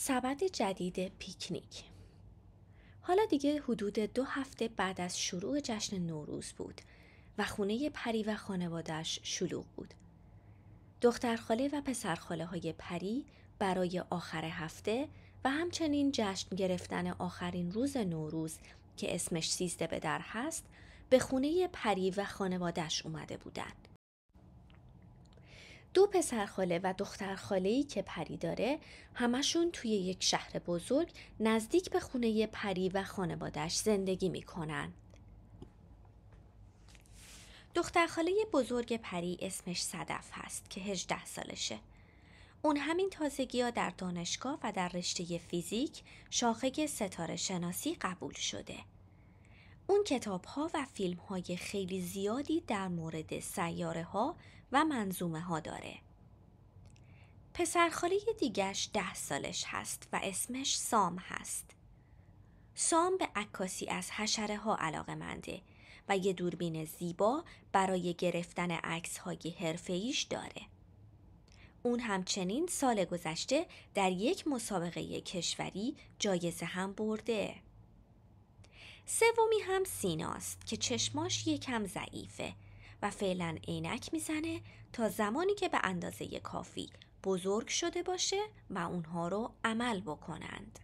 سبد جدید پیکنیک حالا دیگه حدود دو هفته بعد از شروع جشن نوروز بود و خونه پری و خانوادهش شلوغ بود. دخترخاله و پسرخاله های پری برای آخر هفته و همچنین جشن گرفتن آخرین روز نوروز که اسمش سیزده به در هست به خونه پری و خانوادهش اومده بودند. دو پسرخاله و دختر ای که پری داره همشون توی یک شهر بزرگ نزدیک به خونه پری و خانوادش زندگی میکنن. دختر خاله بزرگ پری اسمش صدف هست که 18 سالشه. اون همین تازگی ها در دانشگاه و در رشته فیزیک شاخه ستاره شناسی قبول شده. اون کتاب ها و فیلم های خیلی زیادی در مورد سیاره ها و منظومه ها داره. پسرخاله دیگش ده سالش هست و اسمش سام هست. سام به عکاسی از حشره ها علاقه منده و یه دوربین زیبا برای گرفتن عکس های ایش داره. اون همچنین سال گذشته در یک مسابقه کشوری جایزه هم برده. سومی هم سیناست که چشماش یکم ضعیفه و فعلا عینک میزنه تا زمانی که به اندازه کافی بزرگ شده باشه و اونها رو عمل بکنند.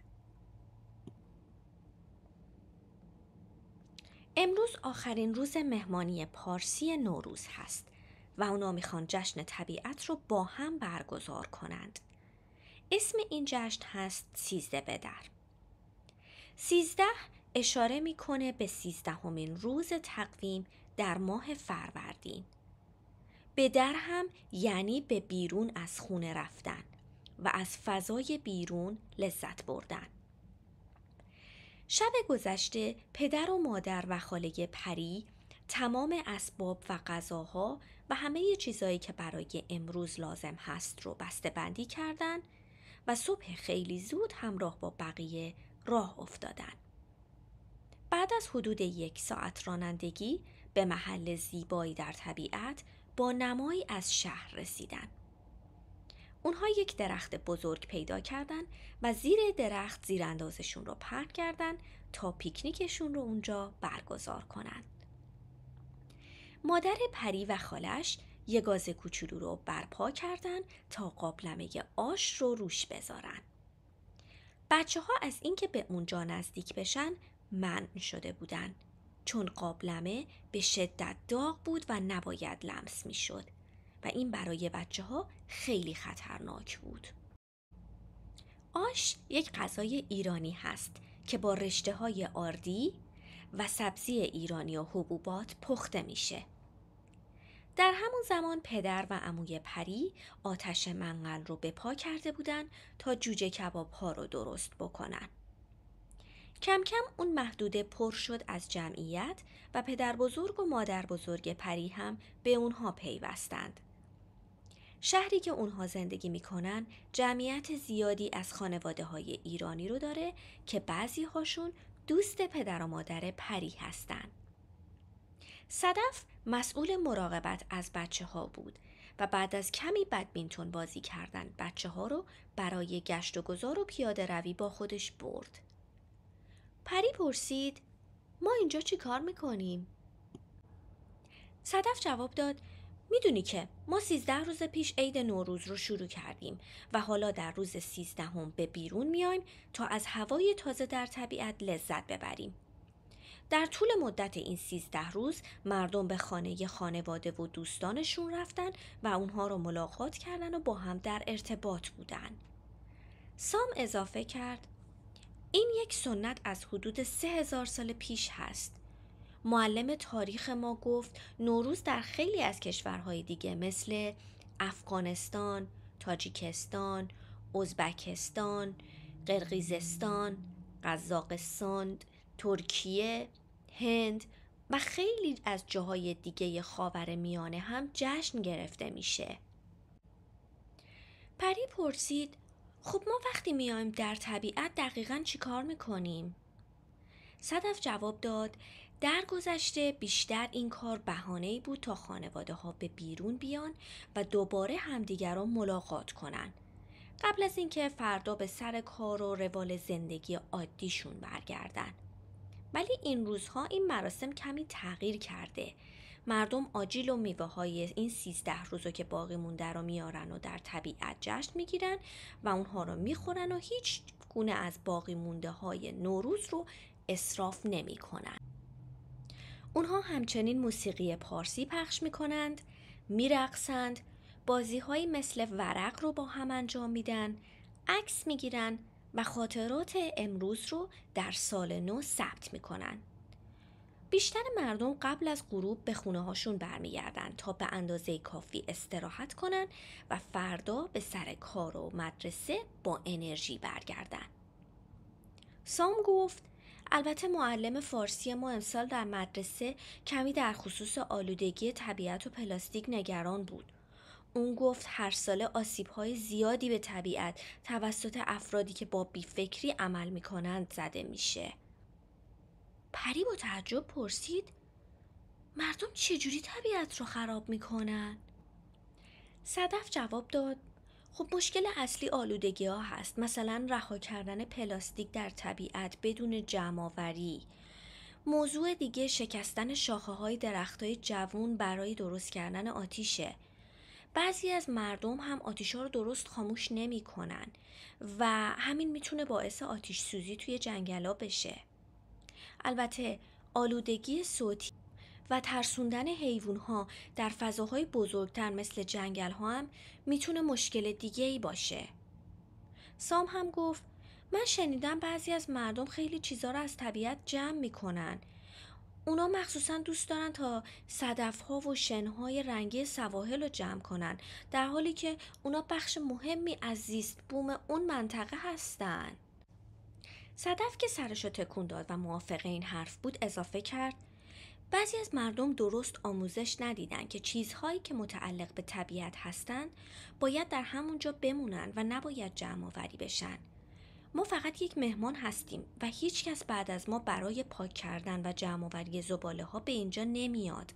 امروز آخرین روز مهمانی پارسی نوروز هست و اونا میخوان جشن طبیعت رو با هم برگزار کنند. اسم این جشن هست سیزده بدر. سیزده اشاره میکنه به سیزدهمین روز تقویم در ماه فروردین به در هم یعنی به بیرون از خونه رفتن و از فضای بیرون لذت بردن شب گذشته پدر و مادر و خاله پری تمام اسباب و غذاها و همه چیزایی که برای امروز لازم هست رو بسته بندی کردن و صبح خیلی زود همراه با بقیه راه افتادن. بعد از حدود یک ساعت رانندگی به محل زیبایی در طبیعت با نمایی از شهر رسیدن. اونها یک درخت بزرگ پیدا کردن و زیر درخت زیراندازشون رو پهن کردند تا پیکنیکشون رو اونجا برگزار کنند. مادر پری و خالش یه گاز کوچولو رو برپا کردن تا قابلمه آش رو روش بذارن. بچه ها از اینکه به اونجا نزدیک بشن منع شده بودند. چون قابلمه به شدت داغ بود و نباید لمس میشد و این برای بچه ها خیلی خطرناک بود. آش یک غذای ایرانی هست که با رشته های آردی و سبزی ایرانی و حبوبات پخته میشه. در همون زمان پدر و عموی پری آتش منقل رو به پا کرده بودن تا جوجه کباب ها رو درست بکنند. کم کم اون محدوده پر شد از جمعیت و پدر بزرگ و مادر بزرگ پری هم به اونها پیوستند. شهری که اونها زندگی میکنن جمعیت زیادی از خانواده های ایرانی رو داره که بعضی هاشون دوست پدر و مادر پری هستند. صدف مسئول مراقبت از بچه ها بود و بعد از کمی بدبینتون بازی کردن بچه ها رو برای گشت و گذار و پیاده روی با خودش برد. پری پرسید ما اینجا چی کار میکنیم؟ صدف جواب داد میدونی که ما سیزده روز پیش عید نوروز رو شروع کردیم و حالا در روز سیزدهم به بیرون میایم تا از هوای تازه در طبیعت لذت ببریم. در طول مدت این سیزده روز مردم به خانه خانواده و دوستانشون رفتن و اونها رو ملاقات کردن و با هم در ارتباط بودن. سام اضافه کرد این یک سنت از حدود سه هزار سال پیش هست. معلم تاریخ ما گفت نوروز در خیلی از کشورهای دیگه مثل افغانستان، تاجیکستان، ازبکستان، قرقیزستان، قزاقستان، ترکیه، هند و خیلی از جاهای دیگه خاور میانه هم جشن گرفته میشه. پری پرسید خب ما وقتی میایم در طبیعت دقیقا چی کار میکنیم؟ صدف جواب داد در گذشته بیشتر این کار بهانه بود تا خانواده ها به بیرون بیان و دوباره همدیگر را ملاقات کنند. قبل از اینکه فردا به سر کار و روال زندگی عادیشون برگردن. ولی این روزها این مراسم کمی تغییر کرده مردم آجیل و میوه های این سیزده روزه که باقی مونده رو میارن و در طبیعت جشن میگیرن و اونها رو میخورن و هیچ گونه از باقی مونده های نوروز رو اصراف کنن اونها همچنین موسیقی پارسی پخش میکنند، میرقصند، بازی های مثل ورق رو با هم انجام میدن، عکس میگیرن و خاطرات امروز رو در سال نو ثبت کنند. بیشتر مردم قبل از غروب به خونه هاشون برمیگردن تا به اندازه کافی استراحت کنن و فردا به سر کار و مدرسه با انرژی برگردن. سام گفت البته معلم فارسی ما امسال در مدرسه کمی در خصوص آلودگی طبیعت و پلاستیک نگران بود. اون گفت هر ساله آسیب های زیادی به طبیعت توسط افرادی که با بیفکری عمل می کنند زده میشه. پری با تعجب پرسید مردم چجوری طبیعت رو خراب میکنن؟ صدف جواب داد خب مشکل اصلی آلودگی ها هست مثلا رها کردن پلاستیک در طبیعت بدون آوری موضوع دیگه شکستن شاخه های درخت های جوون برای درست کردن آتیشه بعضی از مردم هم آتیش ها رو درست خاموش نمی کنن و همین میتونه باعث آتیش سوزی توی جنگلا بشه البته آلودگی صوتی و ترسوندن حیوان ها در فضاهای بزرگتر مثل جنگل ها هم میتونه مشکل دیگه ای باشه. سام هم گفت من شنیدم بعضی از مردم خیلی چیزا رو از طبیعت جمع میکنن. اونا مخصوصا دوست دارن تا صدف ها و شن های رنگی سواحل رو جمع کنن در حالی که اونا بخش مهمی از زیست بوم اون منطقه هستن. صدف که سرشو تکون داد و موافق این حرف بود اضافه کرد بعضی از مردم درست آموزش ندیدن که چیزهایی که متعلق به طبیعت هستند باید در همونجا بمونن و نباید جمع آوری بشن. ما فقط یک مهمان هستیم و هیچکس بعد از ما برای پاک کردن و جمع آوری زباله ها به اینجا نمیاد.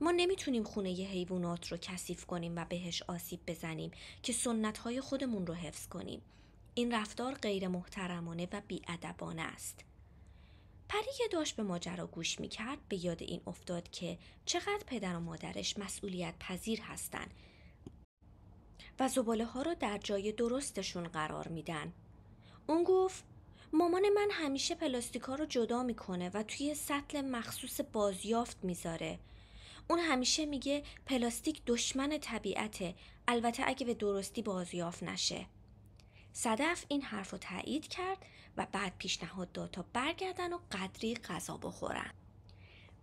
ما نمیتونیم خونه ی حیوانات رو کثیف کنیم و بهش آسیب بزنیم که سنت های خودمون رو حفظ کنیم. این رفتار غیر محترمانه و بیادبانه است. پری که داشت به ماجرا گوش می کرد به یاد این افتاد که چقدر پدر و مادرش مسئولیت پذیر هستند و زباله ها را در جای درستشون قرار میدن. اون گفت مامان من همیشه پلاستیکا رو جدا میکنه و توی سطل مخصوص بازیافت میذاره. اون همیشه میگه پلاستیک دشمن طبیعته البته اگه به درستی بازیافت نشه. صدف این حرف رو تایید کرد و بعد پیشنهاد داد تا برگردن و قدری غذا بخورن.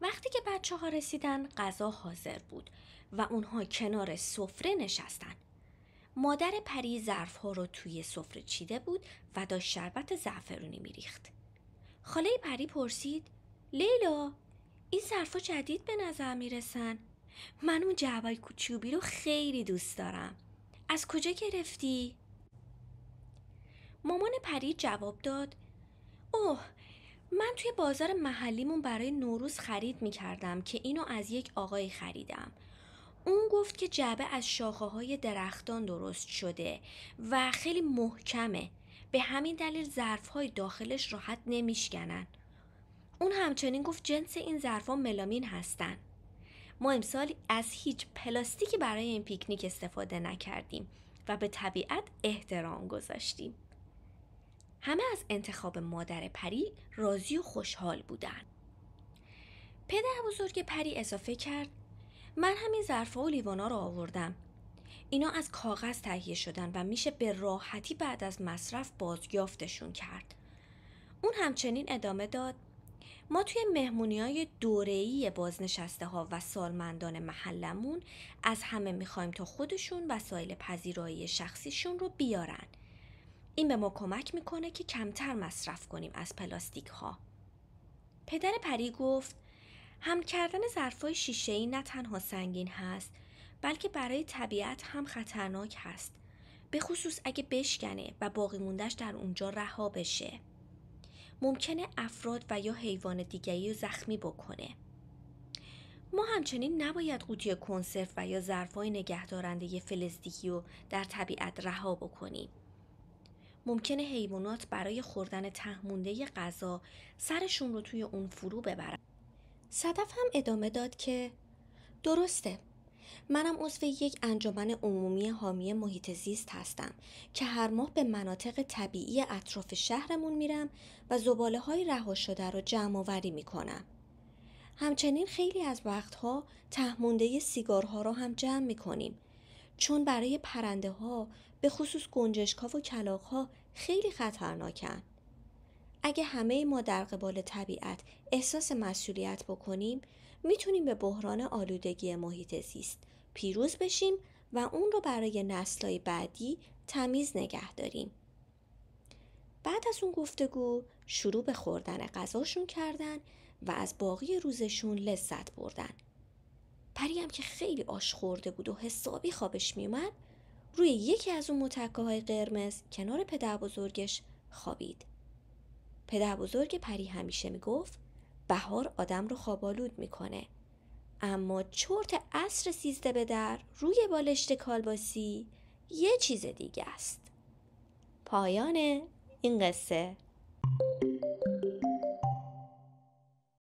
وقتی که بچه ها رسیدن غذا حاضر بود و اونها کنار سفره نشستن. مادر پری ظرف ها رو توی سفره چیده بود و داشت شربت زعفرونی میریخت. خاله پری پرسید لیلا این ظرفا جدید به نظر میرسن من اون جوای کوچوبی رو خیلی دوست دارم از کجا گرفتی؟ مامان پری جواب داد اوه من توی بازار محلیمون برای نوروز خرید می کردم که اینو از یک آقای خریدم اون گفت که جعبه از شاخه های درختان درست شده و خیلی محکمه به همین دلیل ظرف های داخلش راحت نمیشکنن اون همچنین گفت جنس این ها ملامین هستن ما امسال از هیچ پلاستیکی برای این پیکنیک استفاده نکردیم و به طبیعت احترام گذاشتیم همه از انتخاب مادر پری راضی و خوشحال بودن. پدر بزرگ پری اضافه کرد من همین ظرفا و لیوانا رو آوردم. اینا از کاغذ تهیه شدن و میشه به راحتی بعد از مصرف بازیافتشون کرد. اون همچنین ادامه داد ما توی مهمونی های دورهی بازنشسته ها و سالمندان محلمون از همه میخوایم تا خودشون وسایل پذیرایی شخصیشون رو بیارن این به ما کمک میکنه که کمتر مصرف کنیم از پلاستیک ها. پدر پری گفت هم کردن ظرفای شیشه ای نه تنها سنگین هست بلکه برای طبیعت هم خطرناک هست به خصوص اگه بشکنه و باقی موندش در اونجا رها بشه ممکنه افراد و یا حیوان دیگری رو زخمی بکنه ما همچنین نباید قوطی کنسرو و یا ظرفهای نگهدارنده فلزدیکی رو در طبیعت رها بکنیم ممکنه حیوانات برای خوردن تهمونده غذا سرشون رو توی اون فرو ببرن. صدف هم ادامه داد که درسته منم عضو یک انجمن عمومی حامی محیط زیست هستم که هر ماه به مناطق طبیعی اطراف شهرمون میرم و زباله های رها شده رو جمع آوری میکنم. همچنین خیلی از وقتها تهمونده سیگارها را هم جمع میکنیم چون برای پرنده ها به خصوص گنجشکا و کلاغ ها خیلی خطرناکن. اگه همه ما در قبال طبیعت احساس مسئولیت بکنیم میتونیم به بحران آلودگی محیط زیست پیروز بشیم و اون رو برای نسلهای بعدی تمیز نگه داریم. بعد از اون گفتگو شروع به خوردن غذاشون کردن و از باقی روزشون لذت بردن. پریم که خیلی آش خورده بود و حسابی خوابش میومد روی یکی از اون متکه های قرمز کنار پدر بزرگش خوابید. پدر بزرگ پری همیشه میگفت بهار آدم رو خوابالود میکنه. اما چرت اصر سیزده به در روی بالشت کالباسی یه چیز دیگه است. پایان این قصه